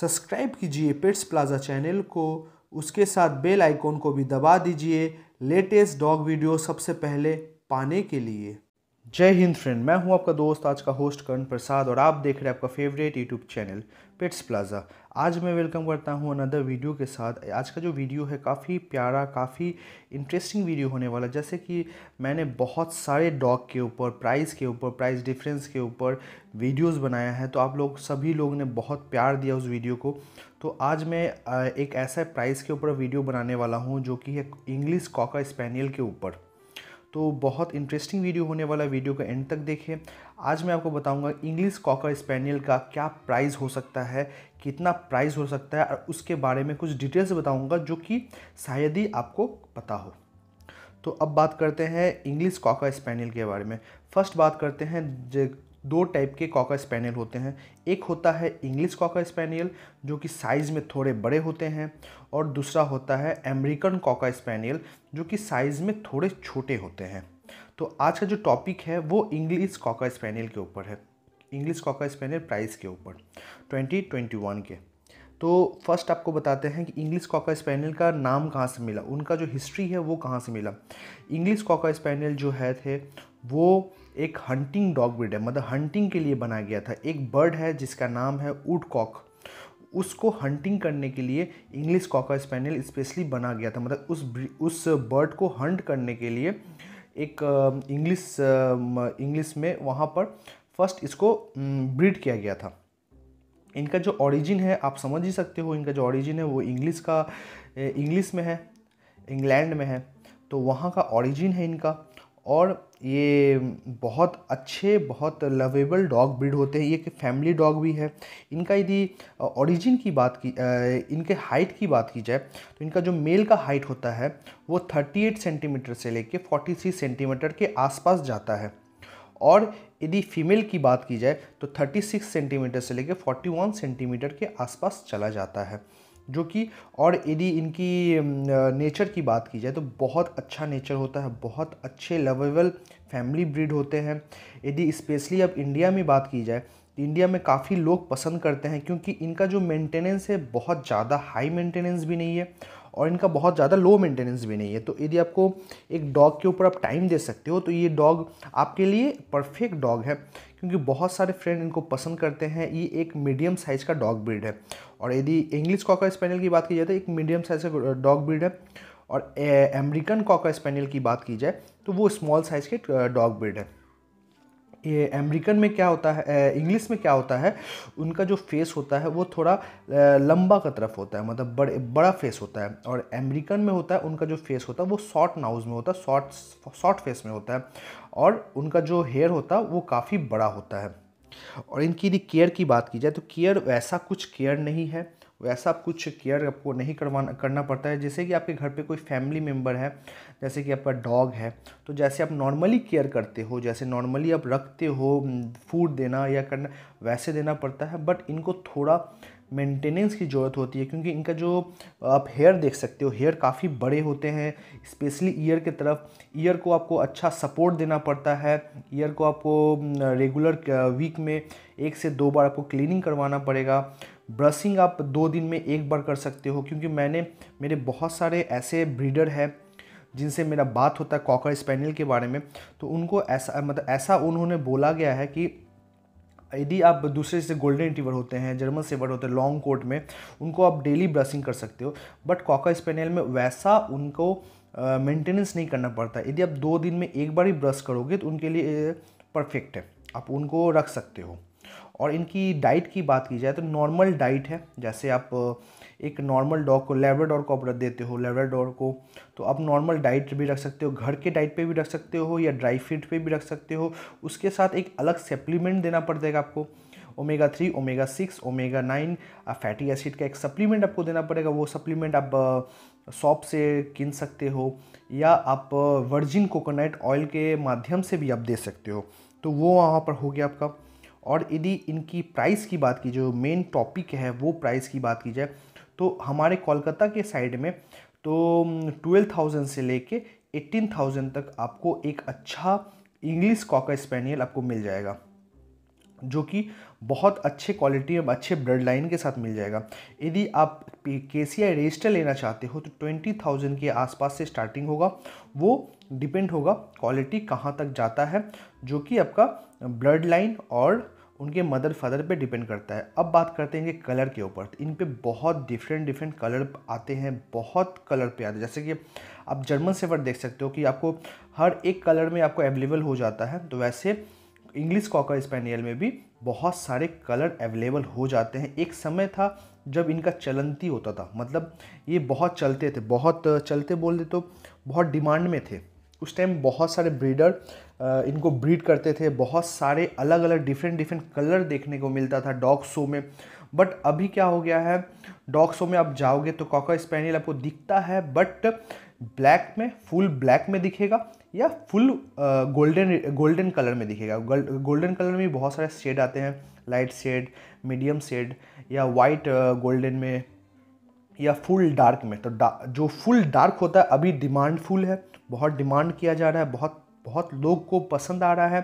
subscribe कीजिए pets plaza channel को उसके साथ बेल आइकॉन को भी दबा दीजिए लेटेस्ट डॉग वीडियो सबसे पहले पाने के लिए जय हिंद फ्रेंड मैं हूं आपका दोस्त आज का होस्ट कर्ण प्रसाद और आप देख रहे हैं आपका favourite YouTube channel Pets Plaza आज मैं वेलकम करता हूं अनदर वीडियो के साथ आज का जो वीडियो है काफ़ी प्यारा काफ़ी इंटरेस्टिंग वीडियो होने वाला जैसे कि मैंने बहुत सारे डॉग के ऊपर प्राइस के ऊपर प्राइस डिफरेंस के ऊपर वीडियोज़ बनाया है तो आप लोग सभी लोग ने बहुत प्यार दिया उस वीडियो को तो आज मैं एक ऐसा प्राइस के ऊपर वीडियो बनाने वाला हूँ जो कि है इंग्लिश कॉकर स्पेनियल के ऊपर तो बहुत इंटरेस्टिंग वीडियो होने वाला वीडियो का एंड तक देखें आज मैं आपको बताऊंगा इंग्लिश कॉकर स्पेनियल का क्या प्राइस हो सकता है कितना प्राइस हो सकता है और उसके बारे में कुछ डिटेल्स बताऊंगा जो कि शायद ही आपको पता हो तो अब बात करते हैं इंग्लिश कॉकर स्पेनियल के बारे में फर्स्ट बात करते हैं दो टाइप के कॉकर स्पैनियल होते हैं एक होता है इंग्लिश कॉकर स्पैनियल जो कि साइज़ में थोड़े बड़े होते हैं और दूसरा होता है अमेरिकन कॉकर स्पैनियल जो कि साइज़ में थोड़े छोटे होते हैं तो आज का जो टॉपिक है वो इंग्लिश कॉकर स्पैनियल के ऊपर है इंग्लिश कॉकर स्पैनियल प्राइस के ऊपर 2021 के तो फर्स्ट आपको बताते हैं कि इंग्लिश कॉकर स्पैनियल का नाम कहाँ से मिला उनका जो हिस्ट्री है वो कहाँ से मिला इंग्लिश कॉकर स्पैनियल जो है थे वो एक हंटिंग डॉग ब्रीड है मतलब हंटिंग के लिए बनाया गया था एक बर्ड है जिसका नाम है ऊट कॉक उसको हंटिंग करने के लिए इंग्लिश कॉकर स्पेनियल स्पेशली बना गया था मतलब उस उस बर्ड को हंट करने के लिए एक इंग्लिश इंग्लिश में वहाँ पर फर्स्ट इसको ब्रीड किया गया था इनका जो ऑरिजिन है आप समझ ही सकते हो इनका जो ऑरिजिन है वो इंग्लिश का इंग्लिश में है इंग्लैंड में है तो वहाँ का ऑरिजिन है इनका और ये बहुत अच्छे बहुत लवेबल डॉग ब्रीड होते हैं ये एक फैमिली डॉग भी है इनका यदि ओरिजिन की बात की इनके हाइट की बात की जाए तो इनका जो मेल का हाइट होता है वो 38 सेंटीमीटर से लेके 43 सेंटीमीटर के आसपास जाता है और यदि फीमेल की बात की जाए तो 36 सेंटीमीटर से लेके 41 सेंटीमीटर के आसपास चला जाता है जो कि और यदि इनकी नेचर की बात की जाए तो बहुत अच्छा नेचर होता है बहुत अच्छे लवेबल फैमिली ब्रीड होते हैं यदि स्पेशली अब इंडिया में बात की जाए तो इंडिया में काफ़ी लोग पसंद करते हैं क्योंकि इनका जो मेंटेनेंस है बहुत ज़्यादा हाई मेंटेनेंस भी नहीं है और इनका बहुत ज़्यादा लो मेंटेनेंस भी नहीं है तो यदि आपको एक डॉग के ऊपर आप टाइम दे सकते हो तो ये डॉग आपके लिए परफेक्ट डॉग है क्योंकि बहुत सारे फ्रेंड इनको पसंद करते हैं ये एक मीडियम साइज़ का डॉग ब्रीड है और यदि इंग्लिश कॉकर स्पेनल की बात की जाए तो एक मीडियम साइज़ का डॉग ब्रीड है और अमेरिकन कॉकर स्पेनल की बात की जाए तो वो स्मॉल साइज़ के डॉग ब्रीड है अमेरिकन में क्या होता है इंग्लिश में क्या होता है उनका जो फेस होता है वो थोड़ा लंबा का तरफ होता है मतलब बड़े बड़ा फेस होता है और अमेरिकन में होता है उनका जो फेस होता है वो शॉर्ट नाउज में होता है शॉर्ट शॉर्ट फेस में होता है और उनका जो हेयर होता है वो काफ़ी बड़ा होता है और इनकी यदि केयर की बात की जाए तो केयर वैसा कुछ केयर नहीं है वैसा आप कुछ केयर आपको नहीं करवाना करना पड़ता है जैसे कि आपके घर पे कोई फैमिली मेम्बर है जैसे कि आपका डॉग है तो जैसे आप नॉर्मली केयर करते हो जैसे नॉर्मली आप रखते हो फूड देना या करना वैसे देना पड़ता है बट इनको थोड़ा मेंटेनेंस की ज़रूरत होती है क्योंकि इनका जो आप हेयर देख सकते हो हेयर काफ़ी बड़े होते हैं स्पेशली ईयर के तरफ ईयर को आपको अच्छा सपोर्ट देना पड़ता है ईयर को आपको रेगुलर वीक में एक से दो बार आपको क्लीनिंग करवाना पड़ेगा ब्रशिंग आप दो दिन में एक बार कर सकते हो क्योंकि मैंने मेरे बहुत सारे ऐसे ब्रीडर हैं जिनसे मेरा बात होता है कॉकर स्पेनियल के बारे में तो उनको ऐसा मतलब ऐसा उन्होंने बोला गया है कि यदि आप दूसरे से गोल्डन रिटीवर होते हैं जर्मन सेवर होते हैं लॉन्ग कोट में उनको आप डेली ब्रशिंग कर सकते हो बट कॉकर स्पेनियल में वैसा उनको मेंटेनेंस uh, नहीं करना पड़ता यदि आप दो दिन में एक बार ही ब्रश करोगे तो उनके लिए परफेक्ट है आप उनको रख सकते हो और इनकी डाइट की बात की जाए तो नॉर्मल डाइट है जैसे आप एक नॉर्मल डॉग को लेबराडोर को आप देते हो लेबराडोर को तो आप नॉर्मल डाइट भी रख सकते हो घर के डाइट पे भी रख सकते हो या ड्राई फीड पे भी रख सकते हो उसके साथ एक अलग सप्लीमेंट देना पड़ जाएगा आपको omega three omega six omega nine fatty acid का एक सप्लीमेंट आपको देना पड़ेगा वो सप्लीमेंट आप शॉप से किन सकते हो या आप वर्जिन कोकोनट ऑयल के माध्यम से भी आप दे सकते हो तो वो वहाँ पर हो गया आपका और यदि इनकी प्राइस की बात की जो मेन टॉपिक है वो प्राइस की बात की जाए तो हमारे कोलकाता के साइड में तो ट्वेल्व थाउजेंड से लेके एट्टीन थाउजेंड तक आपको एक अच्छा इंग्लिश कॉकर स्पेनियल आपको मिल जाएगा जो कि बहुत अच्छे क्वालिटी और अच्छे ब्लड लाइन के साथ मिल जाएगा यदि आप के सी आई रजिस्टर लेना चाहते हो तो ट्वेंटी थाउजेंड के आसपास से स्टार्टिंग होगा वो डिपेंड होगा क्वालिटी कहाँ तक जाता है जो कि आपका ब्लड लाइन और उनके मदर फादर पे डिपेंड करता है अब बात करते हैं इनके कलर के ऊपर तो इन पे बहुत डिफरेंट डिफरेंट कलर आते हैं बहुत कलर पे आते हैं जैसे कि आप जर्मन सेवर देख सकते हो कि आपको हर एक कलर में आपको अवेलेबल हो जाता है तो वैसे इंग्लिश कॉकर स्पेनियल में भी बहुत सारे कलर अवेलेबल हो जाते हैं एक समय था जब इनका चलनती होता था मतलब ये बहुत चलते थे बहुत चलते बोल दे तो बहुत डिमांड में थे उस टाइम बहुत सारे ब्रीडर इनको ब्रीड करते थे बहुत सारे अलग अलग डिफरेंट डिफरेंट कलर देखने को मिलता था डॉग शो में बट अभी क्या हो गया है डॉग शो में आप जाओगे तो कॉकर स्पैनियल आपको दिखता है बट ब्लैक में फुल ब्लैक में दिखेगा या फुल गोल्डन गोल्डन कलर में दिखेगा गोल्डन कलर में बहुत सारे शेड आते हैं लाइट शेड मीडियम शेड या वाइट गोल्डन में या फुल डार्क में तो डा, जो फुल डार्क होता है अभी डिमांड फुल है बहुत डिमांड किया जा रहा है बहुत बहुत लोग को पसंद आ रहा है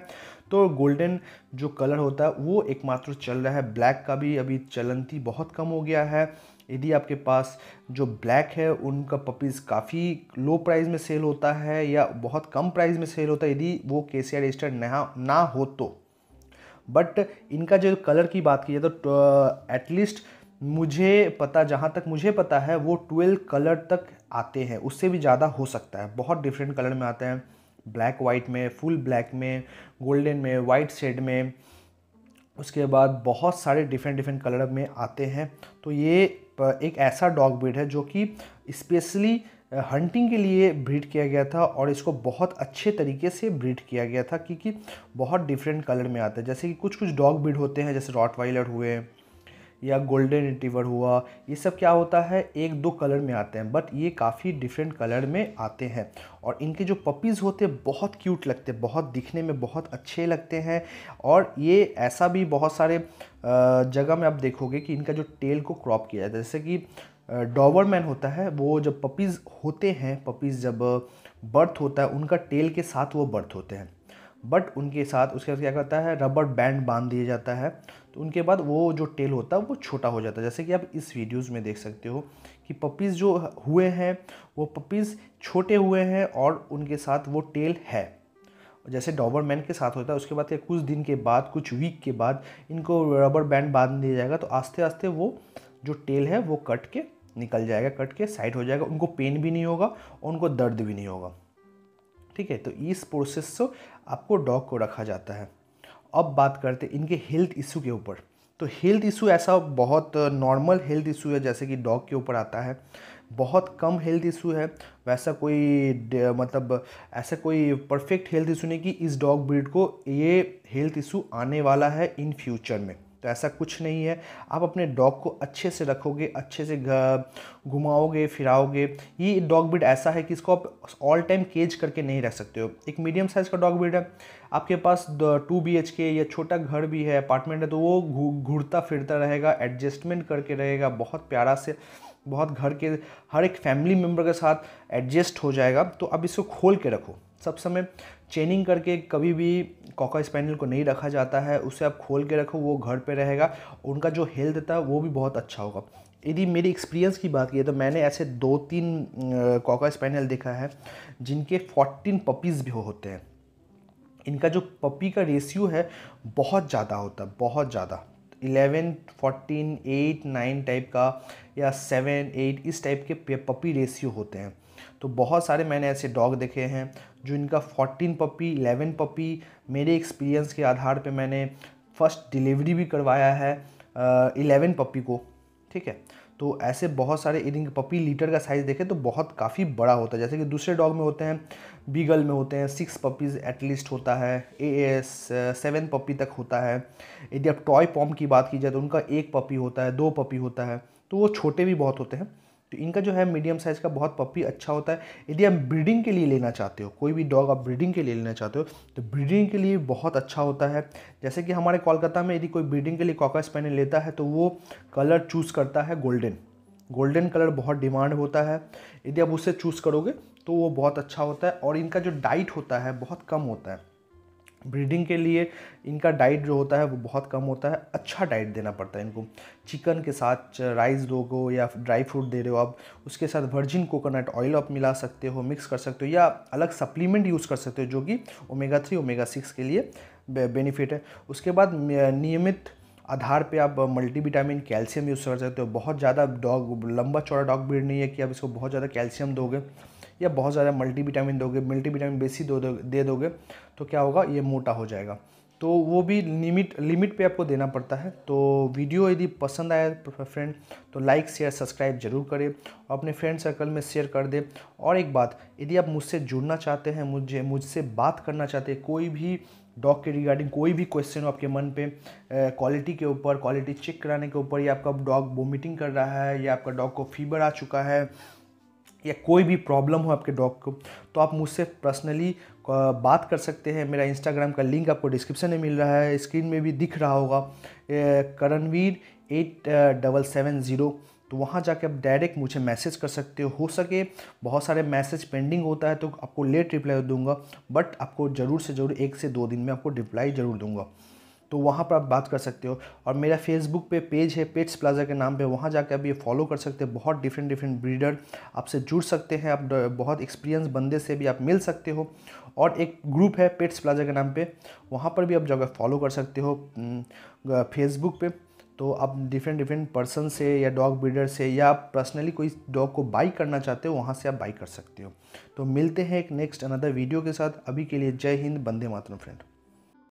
तो गोल्डन जो कलर होता है वो एकमात्र चल रहा है ब्लैक का भी अभी चलनती बहुत कम हो गया है यदि आपके पास जो ब्लैक है उनका पपीज़ काफ़ी लो प्राइस में सेल होता है या बहुत कम प्राइस में सेल होता है यदि वो के सी रजिस्टर्ड नहा ना हो तो बट इनका जो कलर की बात की जाए तो एटलीस्ट तो, मुझे पता जहाँ तक मुझे पता है वो ट्वेल्व कलर तक आते हैं उससे भी ज़्यादा हो सकता है बहुत डिफरेंट कलर में आते हैं ब्लैक वाइट में फुल ब्लैक में गोल्डन में वाइट शेड में उसके बाद बहुत सारे डिफरेंट डिफरेंट कलर में आते हैं तो ये एक ऐसा डॉग ब्रीड है जो कि स्पेशली हंटिंग के लिए ब्रीड किया गया था और इसको बहुत अच्छे तरीके से ब्रीड किया गया था क्योंकि बहुत डिफरेंट कलर में आता है जैसे कि कुछ कुछ डॉग ब्रीड होते हैं जैसे रॉट वाइलर हुए या गोल्डन रिट्रीवर हुआ ये सब क्या होता है एक दो कलर में आते हैं बट ये काफ़ी डिफरेंट कलर में आते हैं और इनके जो पपीज़ होते हैं बहुत क्यूट लगते हैं बहुत दिखने में बहुत अच्छे लगते हैं और ये ऐसा भी बहुत सारे जगह में आप देखोगे कि इनका जो टेल को क्रॉप किया जाता है जैसे कि मैन होता है वो जब पपीज़ होते हैं पपीज़ जब बर्थ होता है उनका टेल के साथ वो बर्थ होते हैं बट उनके साथ उसके बाद क्या करता है रबर बैंड बांध दिया जाता है तो उनके बाद वो जो टेल होता है वो छोटा हो जाता है जैसे कि आप इस वीडियोज़ में देख सकते हो कि पपीज़ जो हुए हैं वो पपीज़ छोटे हुए हैं और उनके साथ वो टेल है जैसे डॉबर मैन के साथ होता है उसके बाद क्या कुछ दिन के बाद कुछ वीक के बाद इनको रबर बैंड बांध दिया जाएगा तो आस्ते आस्ते वो जो टेल है वो कट के निकल जाएगा कट के साइड हो जाएगा उनको पेन भी नहीं होगा और उनको दर्द भी नहीं होगा ठीक है तो इस प्रोसेस से आपको डॉग को रखा जाता है अब बात करते हैं इनके हेल्थ इशू के ऊपर तो हेल्थ इशू ऐसा बहुत नॉर्मल हेल्थ इशू है जैसे कि डॉग के ऊपर आता है बहुत कम हेल्थ इशू है वैसा कोई मतलब ऐसा कोई परफेक्ट हेल्थ इशू नहीं कि इस डॉग ब्रीड को ये हेल्थ इशू आने वाला है इन फ्यूचर में तो ऐसा कुछ नहीं है आप अपने डॉग को अच्छे से रखोगे अच्छे से घुमाओगे फिराओगे ये डॉग बिड ऐसा है कि इसको आप ऑल टाइम केज करके नहीं रख सकते हो एक मीडियम साइज़ का डॉग बिड है आपके पास टू बी एच के या छोटा घर भी है अपार्टमेंट है तो वो घूरता फिरता रहेगा एडजस्टमेंट करके रहेगा बहुत प्यारा से बहुत घर के हर एक फैमिली मेम्बर के साथ एडजस्ट हो जाएगा तो अब इसको खोल के रखो सब समय चेनिंग करके कभी भी कॉका स्पैनल को नहीं रखा जाता है उसे आप खोल के रखो वो घर पे रहेगा उनका जो हेल्थ था वो भी बहुत अच्छा होगा यदि मेरी एक्सपीरियंस की बात की है तो मैंने ऐसे दो तीन कॉका स्पैनल देखा है जिनके फोर्टीन पपीज़ भी हो होते हैं इनका जो पपी का रेशियो है बहुत ज़्यादा होता है बहुत ज़्यादा eleven fourteen eight nine type का या सेवन एट इस टाइप के पपी रेशियो होते हैं तो बहुत सारे मैंने ऐसे डॉग देखे हैं जो इनका फोर्टीन पपी एलेवन पपी मेरे एक्सपीरियंस के आधार पे मैंने फर्स्ट डिलीवरी भी करवाया है एलेवन पपी को ठीक है तो ऐसे बहुत सारे इरिंग पपी लीटर का साइज़ देखें तो बहुत काफ़ी बड़ा होता है जैसे कि दूसरे डॉग में होते हैं बीगल में होते हैं सिक्स पपीज़ एटलीस्ट होता है ए एस सेवन पपी तक होता है यदि आप टॉय पॉम की बात की जाए तो उनका एक पपी होता है दो पपी होता है तो वो छोटे भी बहुत होते हैं तो इनका जो है मीडियम साइज़ का बहुत पपी अच्छा होता है यदि आप ब्रीडिंग के लिए लेना चाहते हो कोई भी डॉग आप ब्रीडिंग के लिए लेना चाहते हो तो ब्रीडिंग के लिए बहुत अच्छा होता है जैसे कि हमारे कोलकाता में यदि कोई ब्रीडिंग के लिए कॉकस पैनल लेता है तो वो कलर चूज़ करता है गोल्डन गोल्डन कलर बहुत डिमांड होता है यदि आप उससे चूज़ करोगे तो वो बहुत अच्छा होता है और इनका जो डाइट होता है बहुत कम होता है ब्रीडिंग के लिए इनका डाइट जो होता है वो बहुत कम होता है अच्छा डाइट देना पड़ता है इनको चिकन के साथ राइस दोगे या ड्राई फ्रूट दे रहे हो आप उसके साथ वर्जिन कोकोनट ऑयल आप मिला सकते हो मिक्स कर सकते हो या अलग सप्लीमेंट यूज़ कर सकते हो जो कि ओमेगा थ्री ओमेगा सिक्स के लिए बेनिफिट है उसके बाद नियमित आधार पे आप मल्टीविटामिन कैल्शियम यूज़ कर सकते हो बहुत ज़्यादा डॉग लंबा चौड़ा डॉग ब्रीड नहीं है कि आप इसको बहुत ज़्यादा कैल्शियम दोगे या बहुत ज़्यादा मल्टी विटामिन दोगे मल्टी विटामिन बेसी दो दे दोगे तो क्या होगा ये मोटा हो जाएगा तो वो भी लिमिट लिमिट पे आपको देना पड़ता है तो वीडियो यदि पसंद आया फ्रेंड तो लाइक शेयर सब्सक्राइब जरूर करें और अपने फ्रेंड सर्कल में शेयर कर दें और एक बात यदि आप मुझसे जुड़ना चाहते हैं मुझे मुझसे बात करना चाहते हैं कोई भी डॉग के रिगार्डिंग कोई भी क्वेश्चन हो आपके मन पे क्वालिटी के ऊपर क्वालिटी चेक कराने के ऊपर या आपका डॉग वोमिटिंग कर रहा है या आपका डॉग को फीवर आ चुका है या कोई भी प्रॉब्लम हो आपके डॉग को तो आप मुझसे पर्सनली बात कर सकते हैं मेरा इंस्टाग्राम का लिंक आपको डिस्क्रिप्शन में मिल रहा है स्क्रीन में भी दिख रहा होगा Karanveer eight double seven zero तो वहाँ जाके आप डायरेक्ट मुझे मैसेज कर सकते हो हो सके बहुत सारे मैसेज पेंडिंग होता है तो आपको लेट रिप्लाई दूंगा बट आपको ज़रूर से ज़रूर एक से दो दिन में आपको रिप्लाई ज़रूर दूंगा तो वहाँ पर आप बात कर सकते हो और मेरा फेसबुक पे पेज है पेट्स प्लाजा के नाम पे वहाँ जाके आप ये फॉलो कर सकते हो बहुत डिफरेंट डिफरेंट ब्रीडर आपसे जुड़ सकते हैं आप बहुत एक्सपीरियंस बंदे से भी आप मिल सकते हो और एक ग्रुप है पेट्स प्लाजा के नाम पे वहाँ पर भी आप जगह फॉलो कर सकते हो फेसबुक पर तो आप डिफरेंट डिफरेंट पर्सन से या डॉग ब्रीडर से या आप पर्सनली कोई डॉग को बाई करना चाहते हो वहाँ से आप बाई कर सकते हो तो मिलते हैं एक नेक्स्ट अनदर वीडियो के साथ अभी के लिए जय हिंद बंदे मातरम फ्रेंड